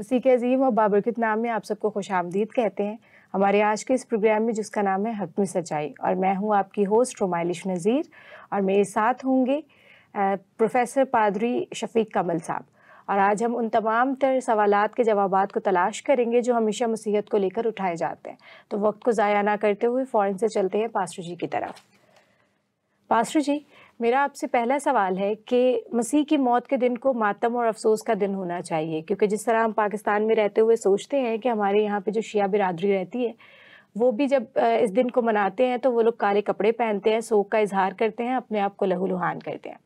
मसीह के अजीम और बाबरकत नाम में आप सबको खुश आमदीद कहते हैं हमारे आज के इस प्रोग्राम में जिसका नाम है में सच्चाई और मैं हूँ आपकी होस्ट रोमाइलिश नज़ीर और मेरे साथ होंगे प्रोफेसर पादरी शफीक कमल साहब और आज हम उन तमाम तर सवाल के जवाब को तलाश करेंगे जो हमेशा मसीहत को लेकर उठाए जाते हैं तो वक्त को ज़ाया ना करते हुए फ़ौरन से चलते हैं पास्टर जी की तरफ पास्टर जी मेरा आपसे पहला सवाल है कि मसीह की मौत के दिन को मातम और अफसोस का दिन होना चाहिए क्योंकि जिस तरह हम पाकिस्तान में रहते हुए सोचते हैं कि हमारे यहाँ पे जो शिया बिरादरी रहती है वो भी जब इस दिन को मनाते हैं तो वो लोग काले कपड़े पहनते हैं शोक का इजहार करते हैं अपने आप को लहूलुहान करते हैं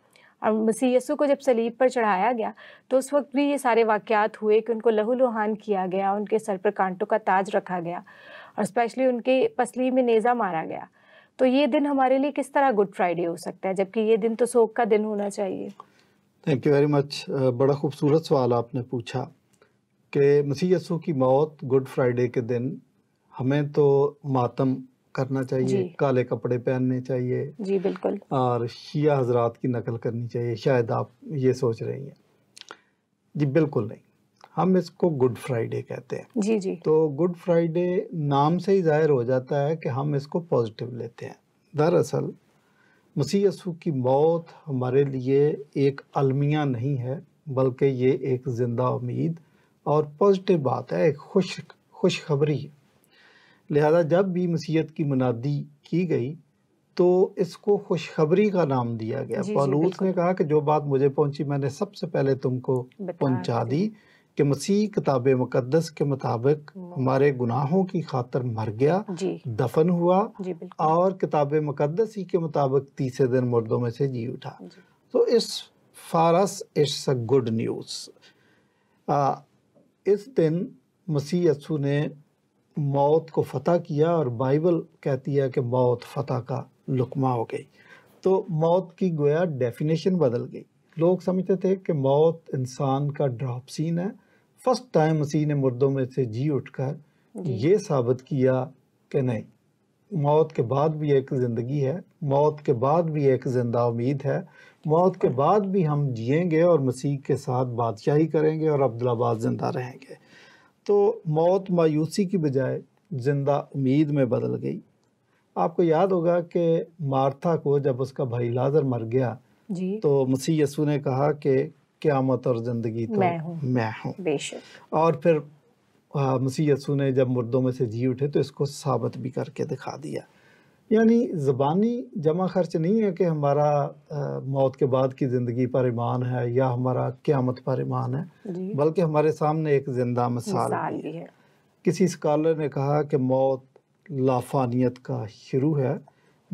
और मसीह यसु को जब सलीब पर चढ़ाया गया तो उस वक्त भी ये सारे वाक़ात हुए कि उनको लहूलुहान किया गया उनके सर पर कांटों का ताज रखा गया और स्पेशली उनके पसली में नेज़ा मारा गया तो ये दिन हमारे लिए किस तरह गुड फ्राइडे हो सकता है जबकि ये दिन तो शोक का दिन होना चाहिए थैंक यू वेरी मच बड़ा खूबसूरत सवाल आपने पूछा कि मसीह यसू की मौत गुड फ्राइडे के दिन हमें तो मातम करना चाहिए काले कपड़े पहनने चाहिए जी बिल्कुल और शिया हजरात की नकल करनी चाहिए शायद आप ये सोच रही हैं जी बिल्कुल नहीं हम इसको गुड फ्राइडे कहते हैं जी जी तो गुड फ्राइडे नाम से ही जाहिर हो जाता है कि हम इसको पॉजिटिव लेते हैं दरअसल मसीह की मौत हमारे लिए एक अलमिया नहीं है बल्कि ये एक ज़िंदा उम्मीद और पॉजिटिव बात है एक खुश खुशखबरी है लिहाजा जब भी मसीहत की मुनादी की गई तो इसको खुशखबरी का नाम दिया गया पालूस ने कहा कि जो बात मुझे पहुंची मैंने सबसे पहले तुमको पहुंचा दी कि मसीह किताब मुकदस के मुताबिक हमारे गुनाहों की खातर मर गया दफन हुआ और किताब मुकदस ही के मुताबिक तीसरे दिन मुर्दों में से जी उठा जी। तो इस फारस इट्स अ गुड न्यूज़ इस दिन मसीह यसू ने मौत को फतह किया और बाइबल कहती है कि मौत फतह का लुकमा हो गई तो मौत की गोया डेफिनेशन बदल गई लोग समझते थे कि मौत इंसान का ड्रॉप सीन है फर्स्ट टाइम मसीह ने मुर्दों में से जी उठकर ये साबित किया कि नहीं मौत के बाद भी एक ज़िंदगी है मौत के बाद भी एक ज़िंदा उम्मीद है मौत के बाद भी हम जिएंगे और मसीह के साथ बादशाही करेंगे और अब्दुलाबाद ज़िंदा रहेंगे तो मौत मायूसी की बजाय ज़िंदा उम्मीद में बदल गई आपको याद होगा कि मार्था को जब उसका भाई लाजर मर गया जी तो मसीह यसू ने कहा कि क्यामत और ज़िंदगी तो मैं हूँ और फिर मसीह यसू ने जब मुर्दों में से जी उठे तो इसको साबित भी करके दिखा दिया यानी ज़बानी जमा खर्च नहीं है कि हमारा आ, मौत के बाद की ज़िंदगी पर ईमान है या हमारा क़्यामत पर ईमान है बल्कि हमारे सामने एक ज़िंदा मिसाल है किसी स्कॉलर ने कहा कि मौत लाफानियत का शुरू है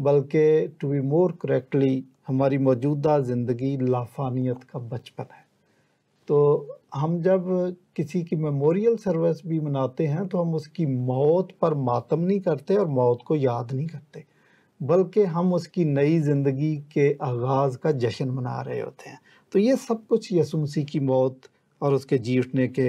बल्कि टू बी मोर करेक्टली हमारी मौजूदा ज़िंदगी लाफानियत का बचपन है तो हम जब किसी की मेमोरियल सर्विस भी मनाते हैं तो हम उसकी मौत पर मातम नहीं करते और मौत को याद नहीं करते बल्कि हम उसकी नई ज़िंदगी के आगाज़ का जश्न मना रहे होते हैं तो ये सब कुछ यसुमसी की मौत और उसके उठने के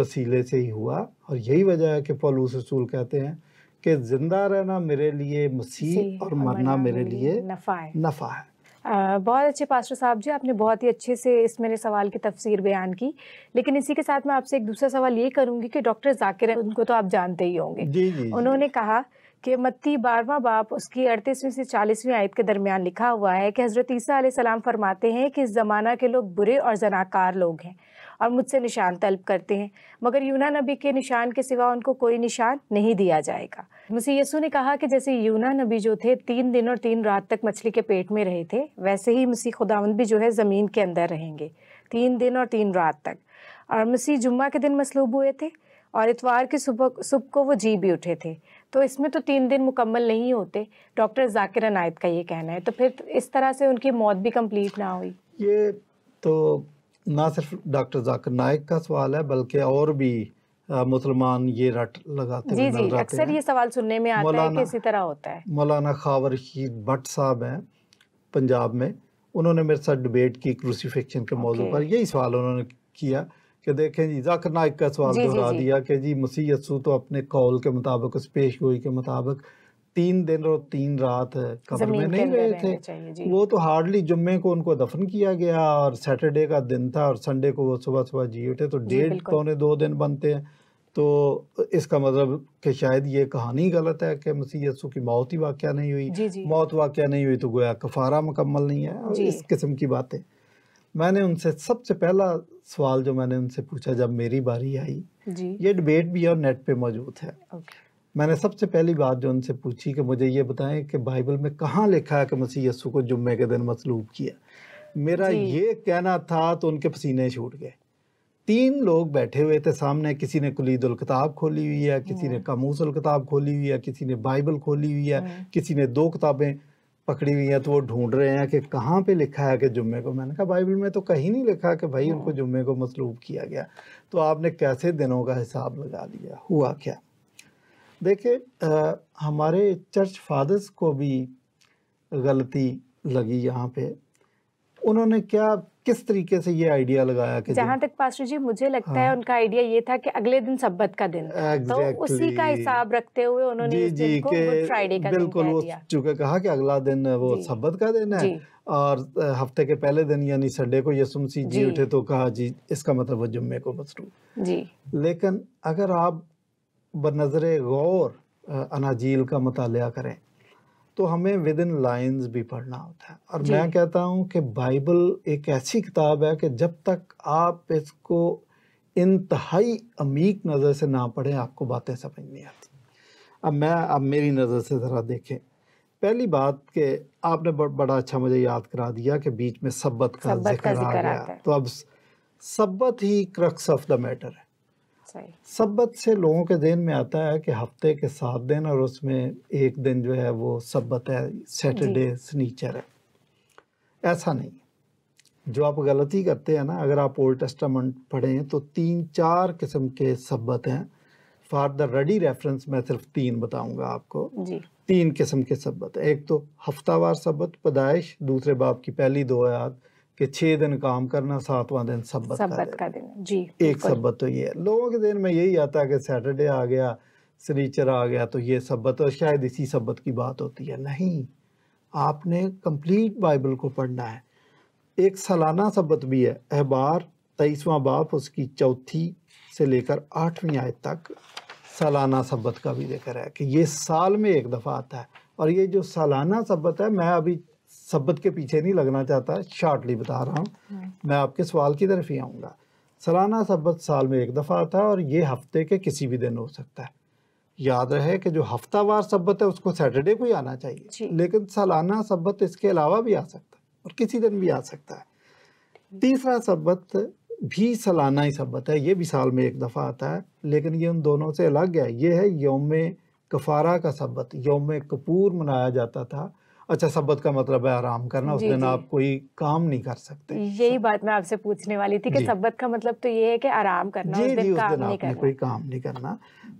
वसीले से ही हुआ और यही वजह है कि पलूस रसूल कहते हैं कि ज़िंदा रहना मेरे लिए मसीह और मरना मेरे लिए नफ़ा है बहुत अच्छे पास्टर साहब जी आपने बहुत ही अच्छे से इस मेरे सवाल की तफसीर बयान की लेकिन इसी के साथ मैं आपसे एक दूसरा सवाल ये करूंगी कि डॉक्टर जाकिर उनको तो आप जानते ही होंगे जी, जी, उन्होंने जी. कहा कि मत्ती बारवा बाप उसकी अड़तीसवीं से चालीसवीं आयत के दरमियान लिखा हुआ है कि हज़रत ईसा सलाम फरमाते हैं कि इस ज़माना के लोग बुरे और जनाकार लोग हैं और मुझसे निशान तलब करते हैं मगर यूना नबी के निशान के सिवा उनको कोई निशान नहीं दिया जाएगा मुसी यसु ने कहा कि जैसे यूना नबी जो थे तीन दिन और तीन रात तक मछली के पेट में रहे थे वैसे ही मुसी खुदावंद भी जो है ज़मीन के अंदर रहेंगे तीन दिन और तीन रात तक और मसीह जुम्मा के दिन मसलूब हुए थे और इतवार की सुबह सुबह को वो जी भी उठे थे तो इसमें तो तीन दिन मुकम्मल नहीं होते डॉक्टर जाकिर अनायत का ये कहना है तो फिर इस तरह से उनकी मौत भी कंप्लीट ना हुई ये तो ना सिर्फ डॉक्टर जाकिर नायक का सवाल है बल्कि और भी मुसलमान ये रट लगाते जी जी अक्सर ये सवाल सुनने में आता है इसी तरह होता है मौलाना खावर शीद भट्ट साहब हैं पंजाब में उन्होंने मेरे साथ डिबेट की क्रूसीफिक्शन के मौजूद पर यही सवाल उन्होंने किया कि देखें जी जाकर नायक का सवाल दोहरा दिया कि जी मसीह यसू तो अपने कौल के मुताबिक उस पेश गोई के मुताबिक तीन दिन और तीन रात कब्र में नहीं रहे थे वो तो हार्डली जुम्मे को उनको दफन किया गया और सैटरडे का दिन था और संडे को वो सुबह सुबह जी उठे तो डेढ़ पौने तो दो दिन बनते हैं तो इसका मतलब कि शायद ये कहानी गलत है कि मसीह यसु की मौत ही वाक्य नहीं हुई जी जी। मौत वाक्य नहीं हुई तो गोया कफारा मुकम्मल नहीं है इस किस्म की बातें मैंने उनसे सबसे पहला सवाल जो मैंने उनसे पूछा जब मेरी बारी आई ये डिबेट भी और नेट पे मौजूद है मैंने सबसे पहली बात जो उनसे पूछी कि मुझे ये बताएं कि बाइबल में कहाँ लिखा है कि मसीह यस्सु को जुम्मे के दिन मसलूब किया मेरा ये कहना था तो उनके पसीने छूट गए तीन लोग बैठे हुए थे सामने किसी ने कुलीदुल किताब खोली हुई है किसी ने हम्म। कामूसल किताब खोली हुई है किसी ने बाइबल खोली हुई है हम्म। किसी ने दो किताबें पकड़ी हुई हैं तो वो ढूंढ रहे हैं कि कहाँ पे लिखा है कि जुम्मे को मैंने कहा बाइबल में तो कहीं नहीं लिखा कि भाई हम्म। उनको जुम्मे को मसलूब किया गया तो आपने कैसे दिनों का हिसाब लगा लिया हुआ क्या देखिए हमारे चर्च फादर्स को भी गलती लगी यहाँ पे उन्होंने क्या किस तरीके से ये आइडिया लगाया कि जहाँ तक पास्टर जी मुझे लगता हाँ। है उनका आइडिया ये था कि अगले दिन सब्बत का दिन exactly. तो उसी का हिसाब रखते हुए उन्होंने जी, जी, को फ्राइडे का बिल्कुल दिन वो चूंकि कहा कि अगला दिन वो सब्बत का दिन है और हफ्ते के पहले दिन यानी संडे को यसुम सी जी उठे तो कहा जी इसका मतलब वो जुम्मे को मसरू जी लेकिन अगर आप बनज़र गौर अनाजील का मताल करें तो हमें विद इन लाइन्स भी पढ़ना होता है और मैं कहता हूँ कि बाइबल एक ऐसी किताब है कि जब तक आप इसको इंतहाई अमीक नज़र से ना पढ़ें आपको बातें समझ नहीं आती अब मैं अब मेरी नज़र से ज़रा देखें पहली बात के आपने बड़ा अच्छा मुझे याद करा दिया कि बीच में सब्बत का जिक्र आ गया तो अब सब्बत ही क्रक्स ऑफ द मैटर है सब्बत से लोगों के दिन में आता है कि हफ्ते के सात दिन और उसमें एक दिन जो है वो सब्बत है सैटरडे स्नीचर है ऐसा नहीं जो आप गलती करते हैं ना अगर आप ओल्ड टेस्टामेंट पढ़ें तो तीन चार किस्म के सब्बत हैं फॉर द रेडी रेफरेंस मैं सिर्फ तीन बताऊंगा आपको जी। तीन किस्म के सब्बत एक तो हफ्तावार सब्बत पैदाइश दूसरे बाप की पहली दो आयात कि छः दिन काम करना सातवां दिन सब्बत सबत का दिन जी एक सब्बत तो ये है लोगों के दिन में यही आता है कि सैटरडे आ गया सनीचर आ गया तो ये सब्बत और शायद इसी सब्बत की बात होती है नहीं आपने कंप्लीट बाइबल को पढ़ना है एक सालाना सब्बत भी है अहबार तेईसवां बाप उसकी चौथी से लेकर आठवीं आयत तक सालाना सब्बत का भी जिक्र है कि ये साल में एक दफ़ा आता है और ये जो सालाना सब्बत है मैं अभी सब्बत के पीछे नहीं लगना चाहता शार्टली बता रहा हूँ हाँ। मैं आपके सवाल की तरफ ही आऊँगा सालाना सब्बत साल में एक दफ़ा आता है और ये हफ्ते के किसी भी दिन हो सकता है याद रहे कि जो हफ्तावार सबत है उसको सैटरडे को ही आना चाहिए लेकिन सालाना सब्बत इसके अलावा भी आ सकता है और किसी दिन भी आ सकता है तीसरा सब्बत भी सालाना ही सब्बत है ये भी साल में एक दफ़ा आता है लेकिन ये उन दोनों से अलग है ये है योम कफारा का सब्बत योम कपूर मनाया जाता था अच्छा सबत का मतलब है आराम करना उस दिन आप कोई काम नहीं कर सकते यही बात मैं आपसे पूछने वाली थी कि सबत का मतलब तो ये है कि आराम करना जी, उस दिन, जी, काम उस दिन नहीं आपने कोई काम नहीं करना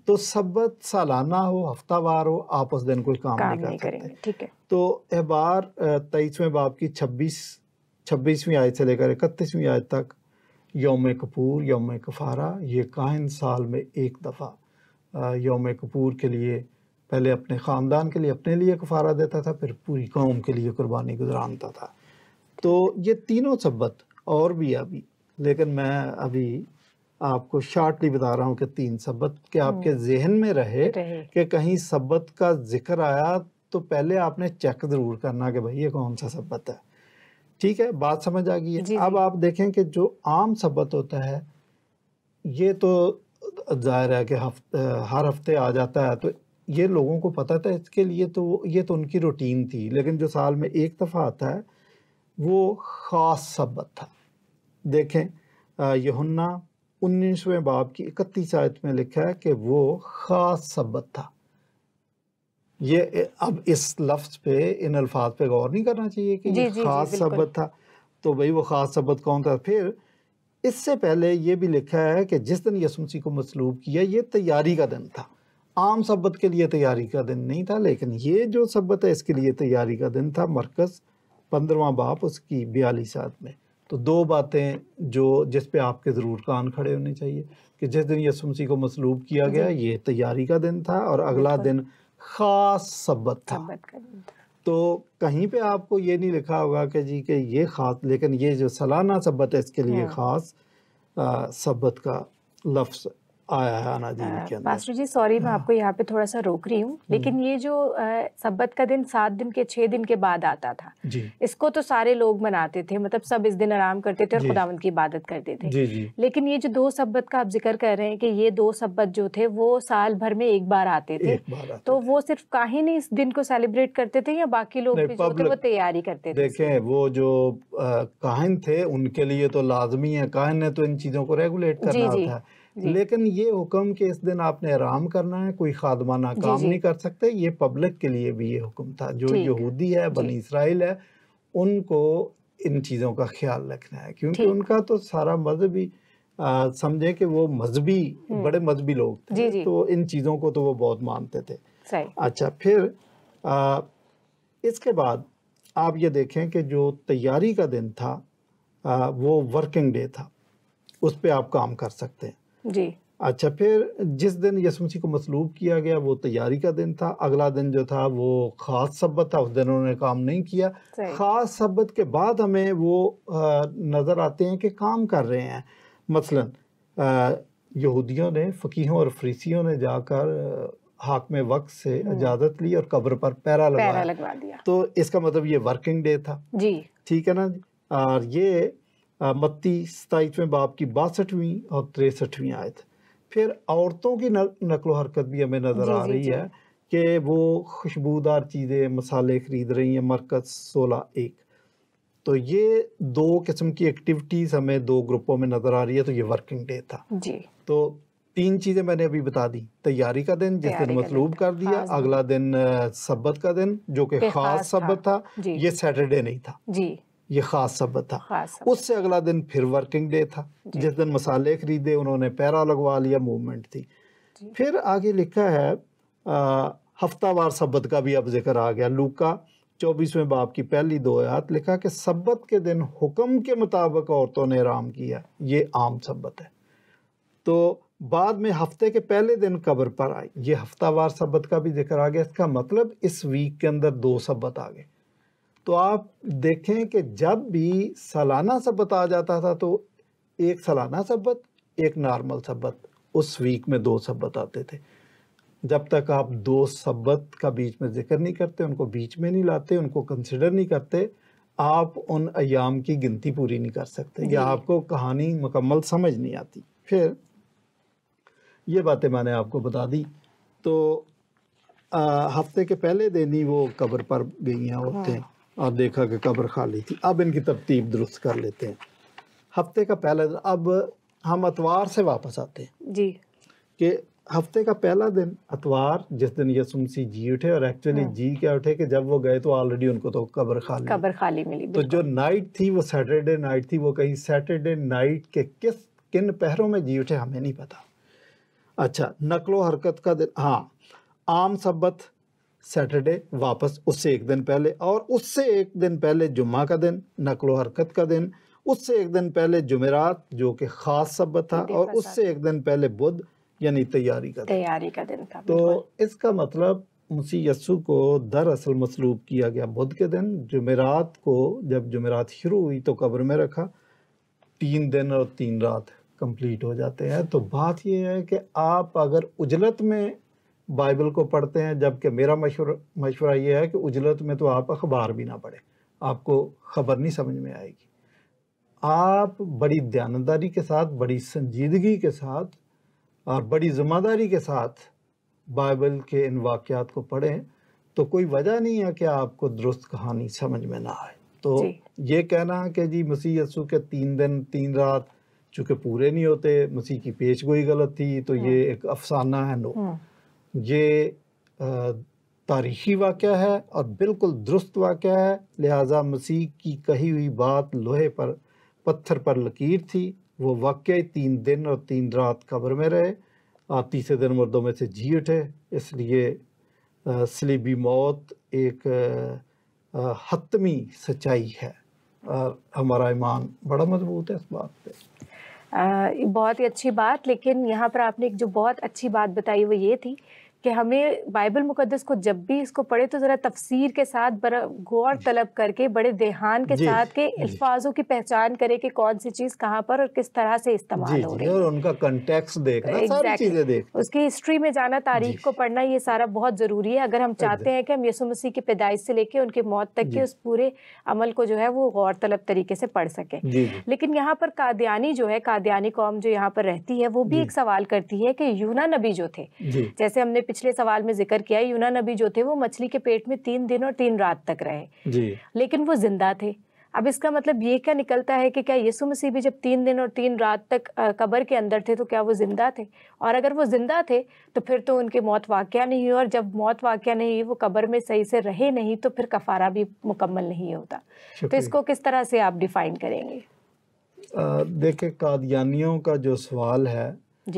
तो सबत सालाना हो हफ्तावार हो आप उस दिन कोई काम, काम नहीं, नहीं कर नहीं सकते ठीक है तो अहबार तेईसवें बाप की छब्बीस छब्बीसवीं आयत से लेकर इकतीसवीं आयत तक योम कपूर योम कफारा ये काहिन साल में एक दफ़ा योम कपूर के लिए पहले अपने ख़ानदान के लिए अपने लिए कफ़ारा देता था फिर पूरी कौम के लिए कुर्बानी गुजरानता था तो ये तीनों सबत और भी अभी लेकिन मैं अभी आपको शार्टली बता रहा हूँ कि तीन सबत के आपके जहन में रहे, रहे। कि कहीं सबत का जिक्र आया तो पहले आपने चेक ज़रूर करना कि भाई ये कौन सा सबत है ठीक है बात समझ आ गई है अब आप देखें कि जो आम सब्बत होता है ये तो जाहिर है कि हफ्ते हर हफ्ते आ जाता है तो ये लोगों को पता था इसके लिए तो ये तो उनकी रूटीन थी लेकिन जो साल में एक दफ़ा आता है वो ख़ास सबक था देखें यहुन्ना उन्नीसवें बाब की इकतीस आयत में लिखा है कि वो ख़ास सबक था ये अब इस लफ्ज़ पे इन अल्फाज पे गौर नहीं करना चाहिए कि जी, जी, ख़ास सबक था तो भाई वो ख़ास सबक कौन था फिर इससे पहले ये भी लिखा है कि जिस दिन यसमसी को मसलूब किया ये तैयारी का दिन था आम सबत के लिए तैयारी का दिन नहीं था लेकिन ये जो सबत है इसके लिए तैयारी का दिन था मरकज़ पंद्रवा बाप उसकी आद में तो दो बातें जो जिस पे आपके ज़रूर कान खड़े होने चाहिए कि जिस दिन यसुमसी को मसलूब किया गया ये तैयारी का दिन था और अगला दिन ख़ास सबत था तो कहीं पे आपको ये नहीं लिखा होगा कि जी कि ये ख़ास लेकिन ये जो सालाना सबत है इसके लिए हाँ। ख़ास सबत का लफ्ज़ आया है अनाजीवी मास्टर जी सॉरी मैं हम्म। आपको यहाँ पे थोड़ा सा रोक रही हूँ हम्म। लेकिन ये जो सब्बत का दिन सात दिन के छह दिन के बाद आता था जी इसको तो सारे लोग मनाते थे मतलब सब इस दिन आराम करते थे और खुदावन की इबादत करते थे जी जी लेकिन ये जो दो सब्बत का आप जिक्र कर रहे हैं कि ये दो सब्बत जो थे वो साल भर में एक बार आते थे तो वो सिर्फ नहीं इस दिन को सेलिब्रेट करते थे या बाकी लोग वो तैयारी करते थे देखें वो जो काहिन थे उनके लिए तो लाजमी है काहिन ने तो इन चीज़ों को रेगुलेट करना होता लेकिन ये हुक्म कि इस दिन आपने आराम करना है कोई खादमाना काम नहीं कर सकते ये पब्लिक के लिए भी ये हुक्म था जो यहूदी है बनी इसराइल है उनको इन चीज़ों का ख्याल रखना है क्योंकि उनका तो सारा मजहब ही समझे कि वो मजहबी हम्म। बड़े मजहबी लोग थे तो इन चीज़ों को तो वो बहुत मानते थे अच्छा फिर आ, इसके बाद आप ये देखें कि जो तैयारी का दिन था आ, वो वर्किंग डे था उस पर आप काम कर सकते हैं जी अच्छा फिर जिस दिन यसुम को मसलूब किया गया वो तैयारी का दिन था अगला दिन जो था वो ख़ास सबत था उस दिन उन्होंने काम नहीं किया ख़ास सबत के बाद हमें वो नज़र आते हैं कि काम कर रहे हैं मसलन यहूदियों ने फ़कीहों और फरीसियों ने जाकर हाक में वक्त से हम्म। इजाज़त ली और कब्र पर पैरा लगवाया लगा दिया तो इसका मतलब ये वर्किंग डे था जी ठीक है ना और ये मत्ती सताईसवें बाप की बासठवीं और तिरसठवीं आयत फिर औरतों की नकलो हरकत भी हमें नज़र आ रही है कि वो खुशबूदार चीज़ें मसाले ख़रीद रही हैं मरकज सोलह एक तो ये दो किस्म की एक्टिविटीज़ हमें दो ग्रुपों में नज़र आ रही है तो ये वर्किंग डे था जी तो तीन चीज़ें मैंने अभी बता दी तैयारी का दिन जिस दिन मतलूब कर दिया अगला दिन सब्बत का दिन जो कि खास सब्बत था ये सैटरडे नहीं था जी ये ख़ास सब था उससे अगला दिन फिर वर्किंग डे था जिस दिन मसाले खरीदे उन्होंने पैरा लगवा लिया मूवमेंट थी फिर आगे लिखा है हफ्तावार सबत का भी अब जिक्र आ गया लूका चौबीसवें बाप की पहली दो आयत लिखा कि सबत के दिन हुक्म के मुताबिक औरतों ने आराम किया ये आम सबत है तो बाद में हफ्ते के पहले दिन कब्र पर आई ये हफ्तावार सबत का भी जिक्र आ गया इसका मतलब इस वीक के अंदर दो सबत आ गए तो आप देखें कि जब भी सालाना सबत आ जाता था तो एक सालाना सबत एक नॉर्मल सबत उस वीक में दो सबत आते थे जब तक आप दो सबत का बीच में जिक्र नहीं करते उनको बीच में नहीं लाते उनको कंसिडर नहीं करते आप उन अयाम की गिनती पूरी नहीं कर सकते या आपको कहानी मुकम्मल समझ नहीं आती फिर ये बातें मैंने आपको बता दी तो हफ्ते के पहले दिन ही वो कब्र पर गई हैं औरतें हाँ। और देखा कि कब्र खाली थी अब इनकी तरतीब दुरुस्त कर लेते हैं हफ्ते का पहला दिन अब हम अतवार से वापस आते हैं जी कि हफ्ते का पहला दिन अतवार जिस दिन यसुम सी जी उठे और एक्चुअली हाँ। जी क्या उठे कि जब वो गए तो ऑलरेडी उनको तो कब्र खाली कब्र खाली मिली तो जो नाइट थी वो सैटरडे नाइट थी वो कहीं सैटरडे नाइट के किस किन पहरों में जी उठे हमें नहीं पता अच्छा नकलो हरकत का दिन हाँ आम सब्बत सैटरडे वापस उससे एक दिन पहले और उससे एक दिन पहले जुम्मा का दिन नकलो हरकत का दिन उससे एक दिन पहले जुमेरात जो कि ख़ास सब्बत था और उससे एक दिन पहले बुध यानी तैयारी का तैयारी का दिन था तो इसका मतलब मुसी यस्सु को दरअसल मसलूब किया गया बुध के दिन जुमेरात को जब जुमेरात शुरू हुई तो कब्र में रखा तीन दिन और तीन रात कंप्लीट हो जाते हैं तो बात यह है कि आप अगर उजलत में बाइबल को पढ़ते हैं जबकि मेरा मशवरा मशवरा यह है कि उजलत में तो आप अखबार भी ना पढ़ें आपको ख़बर नहीं समझ में आएगी आप बड़ी दयानदारी के साथ बड़ी संजीदगी के साथ और बड़ी ज़िम्मेदारी के साथ बाइबल के इन वाक़ात को पढ़ें तो कोई वजह नहीं है कि आपको दुरुस्त कहानी समझ में ना आए तो ये कहना कि जी मसीह यसु के तीन दिन तीन रात चूँकि पूरे नहीं होते मसीह की पेशगोई गलत थी तो हाँ। ये एक अफसाना है नो हाँ। ये तारीखी वाक़ है और बिल्कुल दुरुस्त वाक़ है लिहाजा मसीह की कही हुई बात लोहे पर पत्थर पर लकीर थी वो वाक़ तीन दिन और तीन रात कब्र में रहे और तीसरे दिन मर्दों में से जी उठे इसलिए सलीबी मौत एक हतमी सच्चाई है और हमारा ईमान बड़ा मजबूत है इस बात पर बहुत ही अच्छी बात लेकिन यहाँ पर आपने एक जो बहुत अच्छी बात बताई वो ये थी कि हमें बाइबल मुकद्दस को जब भी इसको पढ़े तो ज़रा तफसीर के साथ बड़ा गौर तलब करके बड़े देहान के साथ के अल्फाजों की पहचान करें कि कौन सी चीज़ कहाँ पर और किस तरह से इस्तेमाल हो रही है और उनका कंटेक्स देखना exactly. सारी चीज़ें देख उसकी हिस्ट्री में जाना तारीख को पढ़ना ये सारा बहुत ज़रूरी है अगर हम चाहते हैं कि हम यसु मसीह की पैदाइश से लेके उनकी मौत तक के उस पूरे अमल को जो है वो गौर तलब तरीके से पढ़ सके लेकिन यहाँ पर कादयानी जो है कादयानी कौम जो यहाँ पर रहती है वो भी एक सवाल करती है कि यूना नबी जो थे जैसे हमने पिछले सवाल में जिक्र किया यूना नबी जो थे वो मछली के पेट में तीन दिन और तीन रात तक रहे जी लेकिन वो जिंदा थे अब इसका मतलब ये क्या निकलता है कि क्या यीशु मसीह भी जब तीन दिन और तीन रात तक कब्र के अंदर थे तो क्या वो ज़िंदा थे और अगर वो ज़िंदा थे तो फिर तो उनकी मौत वाक़ नहीं हुई और जब मौत वाक़ नहीं हुई वो कब्र में सही से रहे नहीं तो फिर कफारा भी मुकम्मल नहीं होता तो इसको किस तरह से आप डिफ़ाइन करेंगे देखिए कादियानियों का जो सवाल है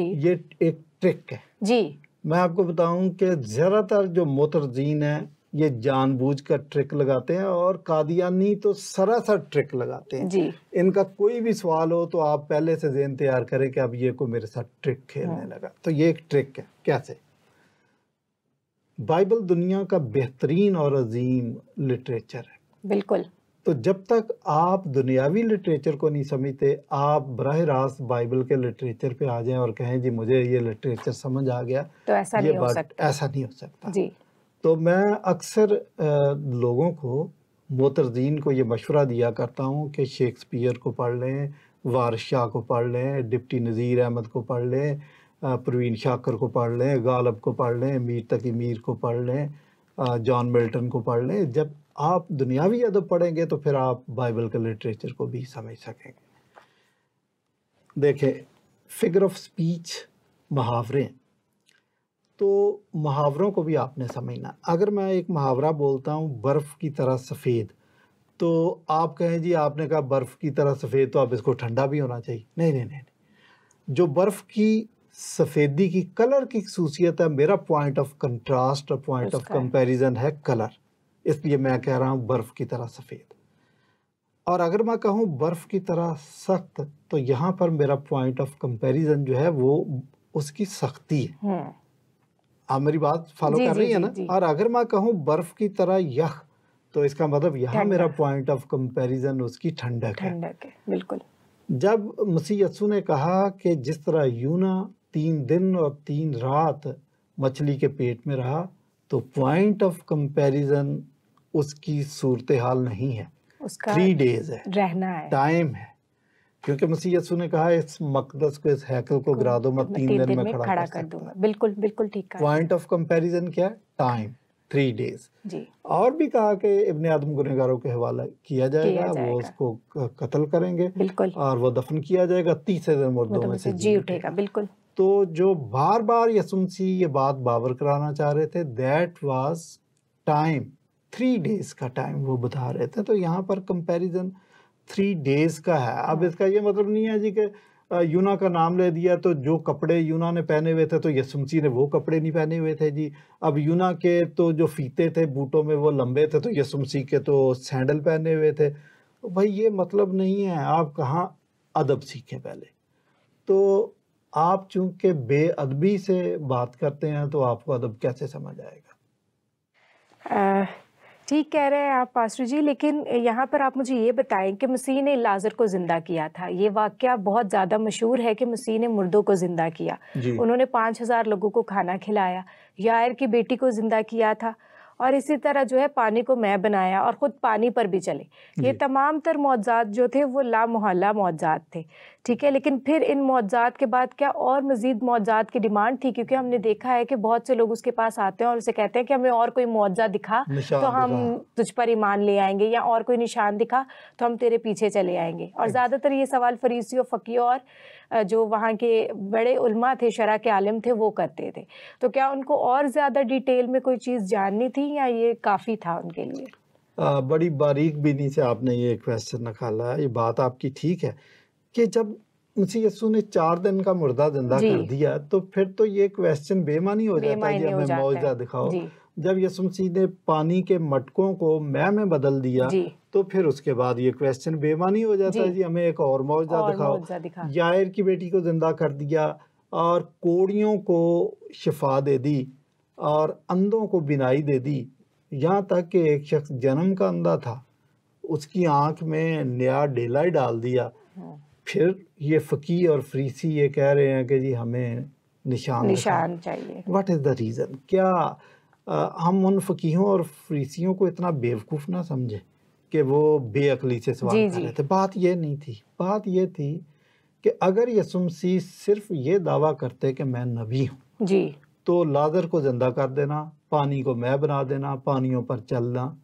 जी ये एक ट्रिक है जी मैं आपको बताऊं कि ज़्यादातर जो मोतरजीन हैं ये जानबूझकर कर ट्रिक लगाते हैं और कादियानी तो सरासर ट्रिक लगाते हैं जी। इनका कोई भी सवाल हो तो आप पहले से जेन तैयार करें कि अब ये को मेरे साथ ट्रिक खेलने हाँ। लगा तो ये एक ट्रिक है कैसे बाइबल दुनिया का बेहतरीन और अजीम लिटरेचर है बिल्कुल तो जब तक आप दुनियावी लिटरेचर को नहीं समझते आप बरह रास्त बाइबल के लिटरेचर पे आ जाएं और कहें जी मुझे ये लिटरेचर समझ आ गया तो ऐसा ये नहीं हो सकता ऐसा नहीं हो सकता जी तो मैं अक्सर लोगों को मोतरजीन को ये मशवरा दिया करता हूँ कि शेक्सपियर को पढ़ लें वारशाह शाह को पढ़ लें डिप्टी नज़ीर अहमद को पढ़ लें प्रवीण शाकर को पढ़ लें गालब को पढ़ लें मीर तकी मीर को पढ़ लें जॉन मिल्टन को पढ़ लें जब आप दुनियावी अदब पढ़ेंगे तो फिर आप बाइबल के लिटरेचर को भी समझ सकेंगे देखें फिगर ऑफ स्पीच मुहावरे तो मुहावरों को भी आपने समझना अगर मैं एक मुहावरा बोलता हूँ बर्फ़ की तरह सफ़ेद तो आप कहें जी आपने कहा बर्फ़ की तरह सफ़ेद तो आप इसको ठंडा भी होना चाहिए नहीं नहीं नहीं, नहीं। जो बर्फ़ की सफ़ेदी की कलर की खसूसियत है मेरा पॉइंट ऑफ कंट्रास्ट और पॉइंट ऑफ कंपैरिजन है कलर इसलिए मैं कह रहा हूँ बर्फ़ की तरह सफ़ेद और अगर मैं कहूँ बर्फ़ की तरह सख्त तो यहाँ पर मेरा पॉइंट ऑफ कंपैरिजन जो है वो उसकी सख्ती है हम्म। आप मेरी बात फॉलो कर रही है ना और अगर मैं कहूँ बर्फ़ की तरह यख तो इसका मतलब यहाँ मेरा पॉइंट ऑफ कंपैरिजन उसकी ठंडक है बिल्कुल जब मसीह ने कहा कि जिस तरह यूना तीन दिन और तीन रात मछली के पेट में रहा तो पॉइंट ऑफ कंपैरिजन उसकी सूरत हाल नहीं है थ्री डेज है रहना है टाइम है क्योंकि मसीह यसु ने कहा इस मकदस को इस हैकल को गिरा दो मैं तीन, दिन, दिन में खड़ा, खड़ा कर दूंगा बिल्कुल बिल्कुल ठीक है पॉइंट ऑफ कंपैरिजन क्या है टाइम थ्री डेज और भी कहा कि इब्ने आदम गुनहगारों के हवाला किया जाएगा, किया जाएगा वो उसको कत्ल करेंगे बिल्कुल और वो दफन किया जाएगा तीसरे दिन मुर्दों तो में से जी उठेगा बिल्कुल तो जो बार बार यसुमसी ये बात बाबर कराना चाह रहे थे that was time three days का टाइम वो बता रहे थे तो यहाँ पर कंपैरिजन थ्री डेज का है अब हाँ। इसका ये मतलब नहीं है जी कि यूना का नाम ले दिया तो जो कपड़े यूना ने पहने हुए थे तो यसुमसी ने वो कपड़े नहीं पहने हुए थे जी अब यूना के तो जो फीते थे बूटों में वो लंबे थे तो यसुमसी के तो सैंडल पहने हुए थे तो भाई ये मतलब नहीं है आप कहाँ अदब सीखें पहले तो आप चूंकि बेअदबी से बात करते हैं तो आपको अदब कैसे समझ आएगा ठीक कह रहे हैं आप पास्टर जी लेकिन यहाँ पर आप मुझे ये बताएं कि मसीह ने लाजर को जिंदा किया था ये वाक्य बहुत ज्यादा मशहूर है कि मसीह ने मुर्दों को जिंदा किया उन्होंने पाँच हजार लोगों को खाना खिलाया यायर की बेटी को जिंदा किया था और इसी तरह जो है पानी को मैं बनाया और ख़ुद पानी पर भी चले ये तमाम तर मुआजात जो थे वो लामहला मुआजात थे ठीक है लेकिन फिर इन मुआजात के बाद क्या और मज़ीद मुआजात की डिमांड थी क्योंकि हमने देखा है कि बहुत से लोग उसके पास आते हैं और उसे कहते हैं कि हमें और कोई मुआवजा दिखा तो हम तुझ पर ईमान ले आएंगे या और कोई निशान दिखा तो हम तेरे पीछे चले आएंगे और ज़्यादातर ये सवाल फरीसी और फ़कीर और जो वहाँ के बड़े उलमा थे शरा के आलम थे वो करते थे तो क्या उनको और ज़्यादा डिटेल में कोई चीज़ जाननी थी या ये काफ़ी था उनके लिए आ, बड़ी बारीक बीनी से आपने ये क्वेश्चन निकाला है ये बात आपकी ठीक है कि जब मुसी यसु ने चार दिन का मुर्दा जिंदा कर दिया तो फिर तो ये क्वेश्चन बेमानी हो जाता है मैं मौजा दिखाओ जब यसुम यसुमसीह ने पानी के मटकों को मैं में बदल दिया तो फिर उसके बाद ये क्वेश्चन बेमानी हो जाता है जी हमें एक और मुआवजा दिखाओ यायर की बेटी को जिंदा कर दिया और कोड़ियों को शिफा दे दी और अंधों को बिनाई दे दी यहाँ तक कि एक शख्स जन्म का अंधा था उसकी आंख में नया डेला डाल दिया हाँ। फिर ये फ़कीर और फ्रीसी ये कह रहे हैं कि जी हमें निशान निशान चाहिए व्हाट इज़ द रीज़न क्या हम उन फ़कीहों और फरीसियों को इतना बेवकूफ़ ना समझें कि वो बेअकली से सवाल कर रहे थे बात यह नहीं थी बात यह थी कि अगर यसुम सी सिर्फ ये दावा करते कि मैं नबी हूँ जी तो लाजर को ज़िंदा कर देना पानी को मैं बना देना पानियों पर चलना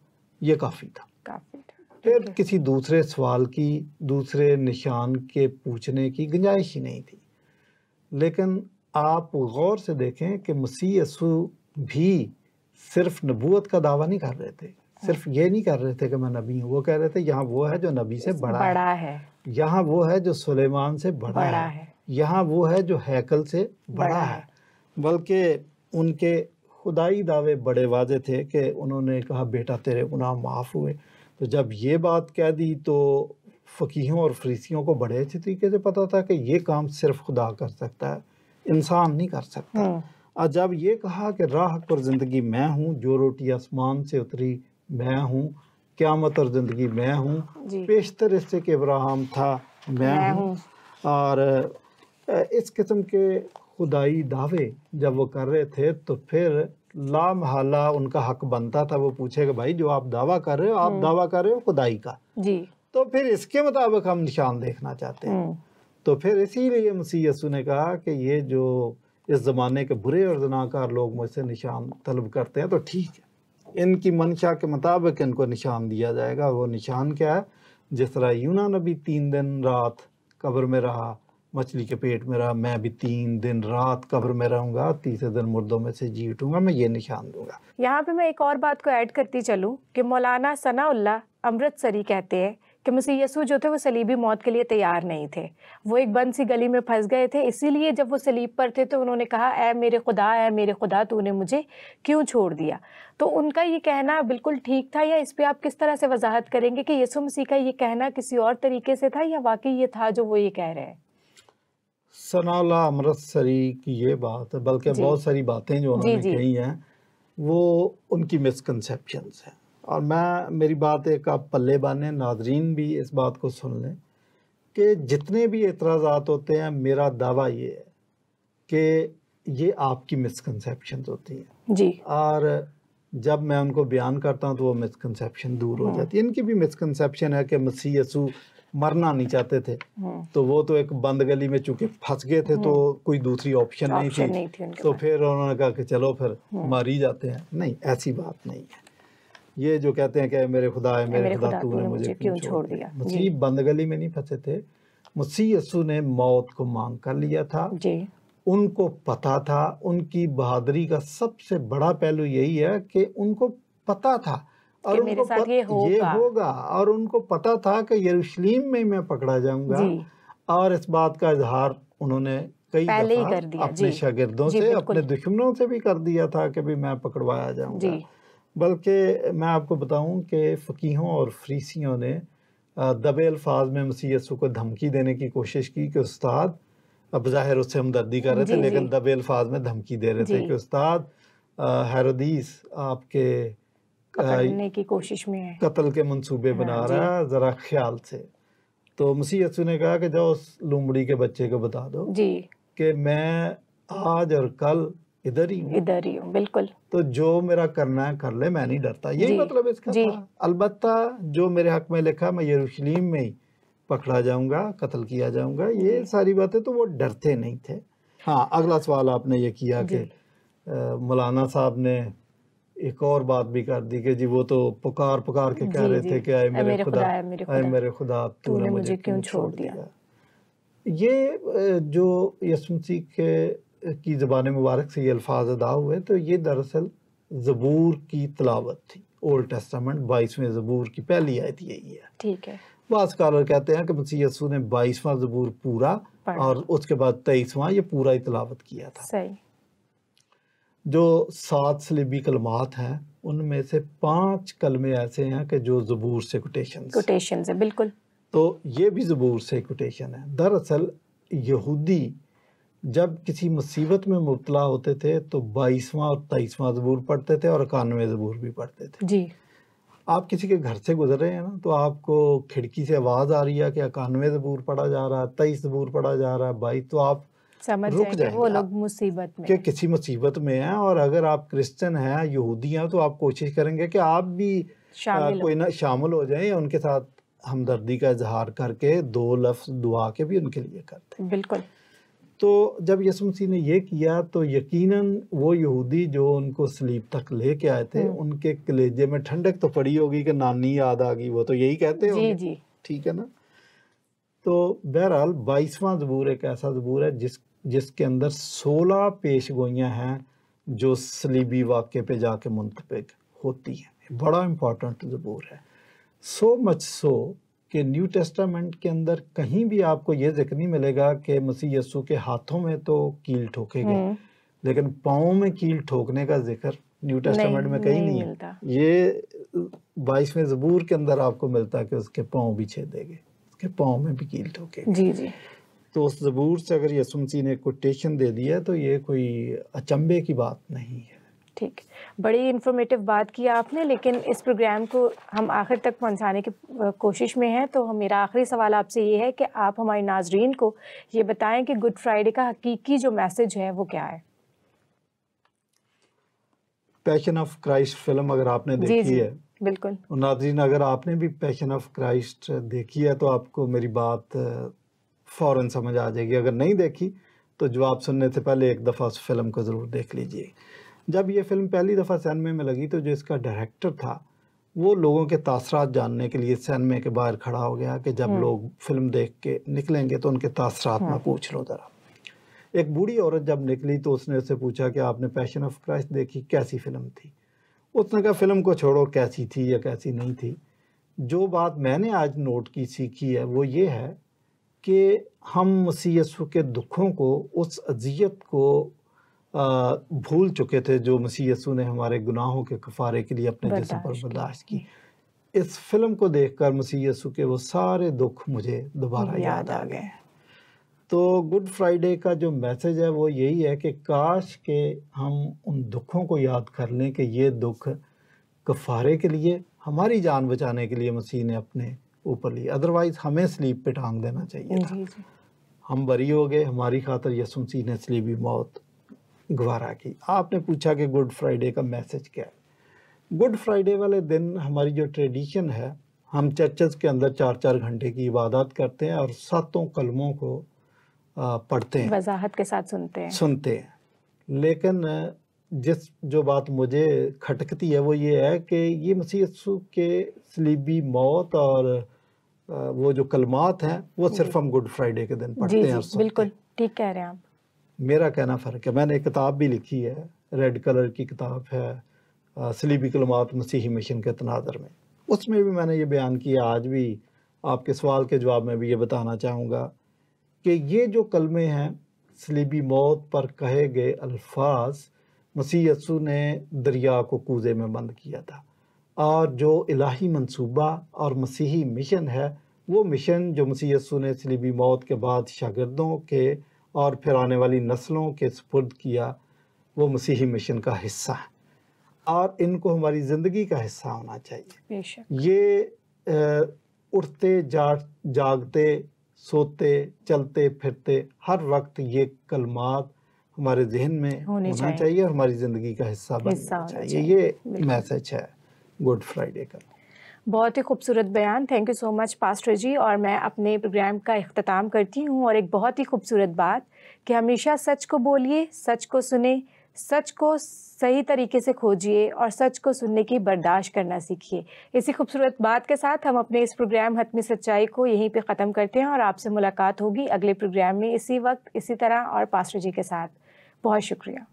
ये काफ़ी था काफ़ी था फिर किसी दूसरे सवाल की दूसरे निशान के पूछने की गुंजाइश ही नहीं थी लेकिन आप गौर से देखें कि मसीह यसु भी सिर्फ नबूत का दावा नहीं कर रहे थे सिर्फ ये नहीं कर रहे थे कि मैं नबी हूँ वो कह रहे थे यहाँ वो है जो नबी से बड़ा, बड़ा है यहाँ वो है जो सुलेमान से बड़ा, बड़ा है, है। यहाँ वो है जो हैकल से बड़ा, बड़ा है, है। बल्कि उनके खुदाई दावे बड़े वाजे थे कि उन्होंने कहा बेटा तेरे गुनाह माफ़ हुए तो जब ये बात कह दी तो फ़कीहों और फरीसियों को बड़े अच्छे तरीके से पता था कि ये काम सिर्फ खुदा कर सकता है इंसान नहीं कर सकता हम्म। जब ये कहा कि राह पर ज़िंदगी मैं हूँ जो रोटी आसमान से उतरी मैं हूँ मत और ज़िंदगी मैं हूँ बेशतर इससे के इब्राहम था मैं हूँ और इस किस्म के खुदाई दावे जब वो कर रहे थे तो फिर हाला उनका हक बनता था वो पूछेगा भाई जो आप दावा कर रहे हो आप हम्म। दावा कर रहे हो खुदाई का जी तो फिर इसके मुताबिक हम निशान देखना चाहते हैं हम्म। तो फिर इसीलिए मसीह यसु ने कहा कि ये जो इस ज़माने के बुरे और जनाकार लोग मुझसे निशान तलब करते हैं तो ठीक है इनकी मंशा के मुताबिक इनको निशान दिया जाएगा वो निशान क्या है जिस तरह यूना नबी तीन दिन रात कब्र में रहा मछली के पेट में रहा मैं भी तीन दिन रात कब्र में रहूंगा तीसरे दिन मुर्दों में से जी उठूंगा मैं ये निशान दूंगा यहाँ पे मैं एक और बात को ऐड करती चलूँ कि मौलाना सनाउल्ला अमृतसरी कहते हैं कि मसीह यसू जो थे वो सलीबी मौत के लिए तैयार नहीं थे वो एक बंद सी गली में फंस गए थे इसीलिए जब वो सलीब पर थे तो उन्होंने कहा ऐ मेरे खुदा ऐ मेरे खुदा तूने मुझे क्यों छोड़ दिया तो उनका ये कहना बिल्कुल ठीक था या इस पर आप किस तरह से वजाहत करेंगे कि यसु मसीह का ये कहना किसी और तरीके से था या वाकई ये था जो वो ये कह रहे हैं सनाला अमृतसरी की ये बात है बल्कि बहुत सारी बातें जो उन्होंने कही हैं वो उनकी मिसकनसेप्शन हैं और मैं मेरी बात एक आप पल्ले बाने नाजरीन भी इस बात को सुन लें कि जितने भी एतराज़ात होते हैं मेरा दावा ये है कि ये आपकी मिसकनसेप्शन होती हैं जी और जब मैं उनको बयान करता हूँ तो वो मिसकनसेप्शन दूर हो हम्म। जाती है इनकी भी मिसकनसेप्शन है कि मसीह यसू मरना नहीं चाहते थे हम्म। तो वो तो एक बंद गली में चूंकि फंस गए थे तो हम्म। कोई दूसरी ऑप्शन नहीं थी, नहीं थी तो फिर उन्होंने कहा कि चलो फिर मर ही जाते हैं नहीं ऐसी बात नहीं है ये जो कहते हैं कि मेरे खुदा है मेरे, खुदा, तू ने मुझे क्यों छोड़ दिया मुसीब बंद गली में नहीं फंसे थे मुसी ने मौत को मांग कर लिया था जी उनको पता था उनकी बहादुरी का सबसे बड़ा पहलू यही है कि उनको पता था और उनको पत, ये, होगा। ये होगा और उनको पता था कि यरूशलेम में मैं पकड़ा जाऊंगा और इस बात का इजहार उन्होंने कई पहले कर दिया अपने शागिर्दों से अपने दुश्मनों से भी कर दिया था कि भी मैं पकड़वाया जाऊंगा बल्कि मैं आपको बताऊं कि फ़कीहों और फ्रीसियों ने दबे अल्फाज में मसीह यसु को धमकी देने की कोशिश की कि उस्ताद ज़ाहिर उससे हमदर्दी कर रहे थे लेकिन दबे अल्फाज में धमकी दे रहे थे कि उस्ताद हैरदीस आपके पकड़ने की कोशिश में है कत्ल के मंसूबे बना हाँ, रहा है ज़रा ख्याल से तो मसीह यसु ने कहा कि जाओ उस लुमड़ी के बच्चे को बता दो कि मैं आज और कल इधर ही इधर ही हूँ बिल्कुल तो जो मेरा करना है कर ले मैं नहीं डरता यही मतलब इसका अलबत् जो मेरे हक में लिखा मैं यरूशलेम में ही पकड़ा जाऊंगा कत्ल किया जाऊंगा ये सारी बातें तो वो डरते नहीं थे हाँ अगला सवाल आपने ये किया कि मौलाना साहब ने एक और बात भी कर दी कि जी वो तो पुकार पुकार के कह रहे थे कि आए मेरे खुदा आए मेरे खुदा तूने मुझे क्यों छोड़ दिया ये जो यसुमसी के की ज़बान मुबारक से ये अल्फाज अदा हुए तो ये दरअसल ज़बूर की तलावत थी ओल्ड टेस्टामेंट बाईसवें ज़बूर की पहली आयत यही है ठीक है बाद स्कॉलर कहते हैं कि मसी यसु ने बाईसवां ज़बूर पूरा और उसके बाद तेईसवां ये पूरा ही तलावत किया था सही जो सात सलेबी कलमात हैं उनमें से पांच कलमे ऐसे हैं कि जो ज़बूर से कोटेशन कोटेशन है बिल्कुल तो ये भी ज़बूर से कोटेशन है दरअसल यहूदी जब किसी मुसीबत में मुबतला होते थे तो बाईसवां और तेईसवां ज़बूर पढ़ते थे और इक्यानवे ज़बूर भी पढ़ते थे जी आप किसी के घर से गुजर रहे हैं ना तो आपको खिड़की से आवाज़ आ रही है कि इक्यानवे ज़बूर पढ़ा जा रहा है तेईस ज़बूर पढ़ा जा रहा है बाईस तो आप समझ रुक जाए वो लोग मुसीबत में कि किसी मुसीबत में हैं और अगर आप क्रिश्चियन हैं यहूदी हैं तो आप कोशिश करेंगे कि आप भी कोई ना शामिल हो जाएं उनके साथ हमदर्दी का इजहार करके दो लफ्ज़ दुआ के भी उनके लिए करते हैं बिल्कुल तो जब मसीह ने ये किया तो यकीनन वो यहूदी जो उनको स्लीप तक ले के आए थे हम्म। उनके कलेजे में ठंडक तो पड़ी होगी कि नानी याद आ गई वो तो यही कहते जी जी ठीक है ना तो बहरहाल बाईसवां जबूर एक ऐसा जबूर है जिस जिसके अंदर सोलह पेश गोइयाँ हैं जो सलीबी वाक्य पे जाके मुंतब होती हैं बड़ा इम्पोर्टेंट जबूर है सो मच सो कि न्यू टेस्टामेंट के अंदर कहीं भी आपको ये जिक्र नहीं मिलेगा कि मसीह यस्सु के हाथों में तो कील ठोके गए हम्म। लेकिन पाओ में कील ठोकने का जिक्र न्यू टेस्टामेंट में कहीं नहीं, नहीं है ये बाईसवें जबूर के अंदर आपको मिलता कि उसके पाँव भी छेदेगे उसके पाँव में भी कील ठोके जी जी तो उस जबूर से अगर यसुमसी ने कोटेशन दे दिया तो ये कोई अचंभे की बात नहीं है ठीक बड़ी इन्फॉर्मेटिव बात की आपने लेकिन इस प्रोग्राम को हम आखिर तक पहुंचाने की कोशिश में हैं तो मेरा आखिरी सवाल आपसे ये है कि आप हमारे नाजरीन को ये बताएं कि गुड फ्राइडे का हकीकी जो मैसेज है वो क्या है पैशन ऑफ क्राइस्ट फिल्म अगर आपने देखी जी, जी, है बिल्कुल नाजरीन अगर आपने भी पैशन ऑफ क्राइस्ट देखी है तो आपको मेरी बात फ़ौरन समझ आ जाएगी अगर नहीं देखी तो जवाब सुनने से पहले एक दफ़ा उस फिल्म को ज़रूर देख लीजिए जब ये फ़िल्म पहली दफ़ा सैनमे में लगी तो जो इसका डायरेक्टर था वो लोगों के तासरात जानने के लिए सैनमे के बाहर खड़ा हो गया कि जब हम्म। लोग फिल्म देख के निकलेंगे तो उनके तासरात में हाँ। पूछ लो ज़रा एक बूढ़ी औरत जब निकली तो उसने उससे पूछा कि आपने पैशन ऑफ क्राइस्ट देखी कैसी फ़िल्म थी उसने कहा फ़िल्म को छोड़ो कैसी थी या कैसी नहीं थी जो बात मैंने आज नोट की सीखी है वो ये है कि हम मसीह के दुखों को उस अजियत को भूल चुके थे जो मसीह यसु ने हमारे गुनाहों के कफारे के लिए अपने जिसम पर बर्दाश्त की इस फिल्म को देखकर मसीह यसु के वो सारे दुख मुझे दोबारा याद आ गए तो गुड फ्राइडे का जो मैसेज है वो यही है कि काश के हम उन दुखों को याद कर लें कि ये दुख कफारे के लिए हमारी जान बचाने के लिए मसीह ने अपने ऊपर लिए अदरवाइज हमें स्लीप पे टांग देना चाहिए था हम बरी हो गए हमारी खातर यसुम मसीह ने स्लीबी मौत गुवारा की आपने पूछा कि गुड फ्राइडे का मैसेज क्या है गुड फ्राइडे वाले दिन हमारी जो ट्रेडिशन है हम चर्चेस के अंदर चार चार घंटे की इबादत करते हैं और सातों कलमों को पढ़ते हैं वजाहत के साथ सुनते हैं सुनते हैं लेकिन जिस जो बात मुझे खटकती है वो ये है कि ये मसीह के सलीबी मौत और वो जो कलमात हैं वो सिर्फ हम गुड फ्राइडे के दिन पढ़ते जी, हैं जी, बिल्कुल ठीक कह रहे हैं आप मेरा कहना फ़र्क है मैंने किताब भी लिखी है रेड कलर की किताब है सलीबी कलमात मसीही मिशन के तनादर में उसमें भी मैंने ये बयान किया आज भी आपके सवाल के जवाब में भी ये बताना चाहूँगा कि ये जो कलमे हैं सलीबी मौत पर कहे गए अल्फाज मसीह यसु ने दरिया को कूजे में बंद किया था और जो इलाही मंसूबा और मसीही मिशन है वो मिशन जो मसीह यसु ने सलीबी मौत के बाद शागिदों के और फिर आने वाली नस्लों के सुपुर्द किया वो मसीही मिशन का हिस्सा है और इनको हमारी ज़िंदगी का हिस्सा होना चाहिए ये उठते जा जागते सोते चलते फिरते हर वक्त ये कलमात हमारे जहन में होना चाहिए, चाहिए और हमारी ज़िंदगी का हिस्सा बनना चाहिए, चाहिए। ये मैसेज है गुड फ्राइडे का बहुत ही खूबसूरत बयान thank you so much pastor ji और मैं अपने प्रोग्राम का अख्ताम करती हूँ और एक बहुत ही खूबसूरत बात कि हमेशा सच को बोलिए सच को सुने सच को सही तरीके से खोजिए और सच को सुनने की बर्दाश्त करना सीखिए इसी खूबसूरत बात के साथ हम अपने इस प्रोग्राम हतमी सच्चाई को यहीं पे ख़त्म करते हैं और आपसे मुलाकात होगी अगले प्रोग्राम में इसी वक्त इसी तरह और पास्टर जी के साथ बहुत शुक्रिया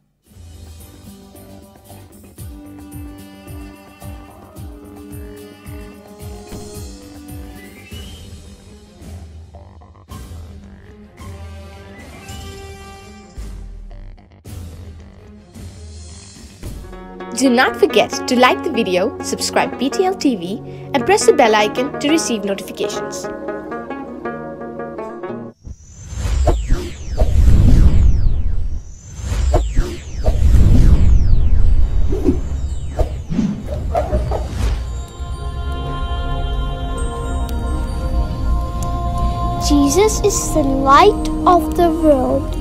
Do not forget to like the video, subscribe BTL TV and press the bell icon to receive notifications. Jesus is the light of the world.